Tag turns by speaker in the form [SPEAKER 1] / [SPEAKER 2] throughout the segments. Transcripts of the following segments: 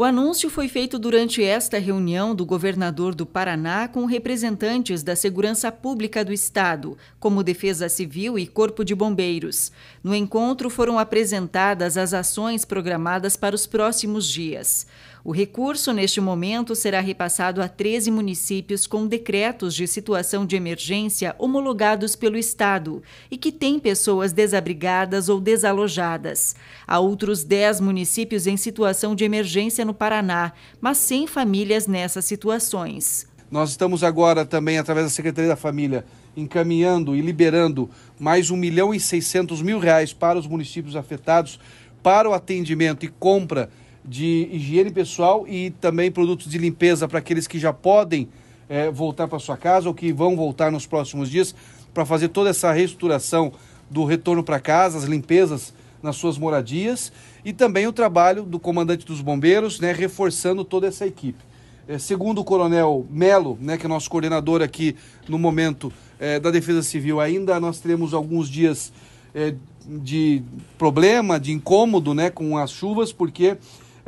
[SPEAKER 1] O anúncio foi feito durante esta reunião do governador do Paraná com representantes da segurança pública do Estado, como Defesa Civil e Corpo de Bombeiros. No encontro foram apresentadas as ações programadas para os próximos dias. O recurso, neste momento, será repassado a 13 municípios com decretos de situação de emergência homologados pelo Estado e que têm pessoas desabrigadas ou desalojadas. Há outros 10 municípios em situação de emergência no Paraná, mas sem famílias nessas situações.
[SPEAKER 2] Nós estamos agora também, através da Secretaria da Família, encaminhando e liberando mais 1 milhão e 600 mil reais para os municípios afetados para o atendimento e compra de higiene pessoal e também produtos de limpeza para aqueles que já podem é, voltar para sua casa ou que vão voltar nos próximos dias para fazer toda essa reestruturação do retorno para casa, as limpezas nas suas moradias e também o trabalho do comandante dos bombeiros, né, reforçando toda essa equipe. É, segundo o coronel Melo, né, que é nosso coordenador aqui no momento é, da Defesa Civil, ainda nós teremos alguns dias é, de problema, de incômodo né, com as chuvas, porque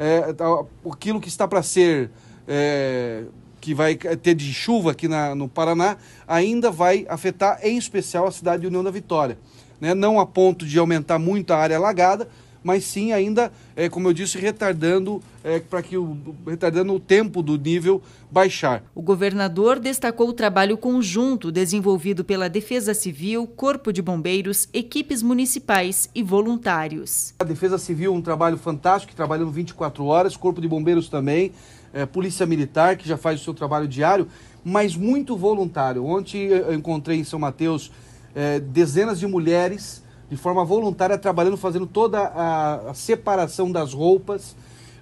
[SPEAKER 2] é, aquilo tá, que está para ser, é, que vai ter de chuva aqui na, no Paraná, ainda vai afetar em especial a cidade de União da Vitória. Né? Não a ponto de aumentar muito a área alagada, mas sim ainda, é, como eu disse, retardando é,
[SPEAKER 1] para que o, retardando o tempo do nível baixar. O governador destacou o trabalho conjunto desenvolvido pela Defesa Civil, Corpo de Bombeiros, equipes municipais e voluntários. A
[SPEAKER 2] Defesa Civil um trabalho fantástico, trabalhando 24 horas, Corpo de Bombeiros também, é, Polícia Militar que já faz o seu trabalho diário, mas muito voluntário. Ontem é, eu encontrei em São Mateus é, dezenas de mulheres de forma voluntária, trabalhando, fazendo toda a, a separação das roupas.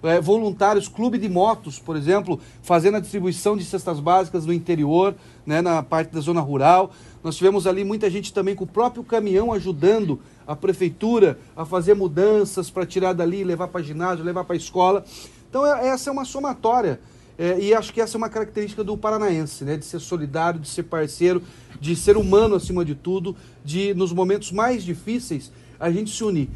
[SPEAKER 2] É, voluntários, clube de motos, por exemplo, fazendo a distribuição de cestas básicas no interior, né, na parte da zona rural. Nós tivemos ali muita gente também com o próprio caminhão ajudando a prefeitura a fazer mudanças para tirar dali, levar para ginásio, levar para escola. Então, é, essa é uma somatória é, e acho que essa é uma característica do paranaense, né? De ser solidário, de ser parceiro, de ser humano acima de tudo, de nos momentos mais difíceis a gente se unir.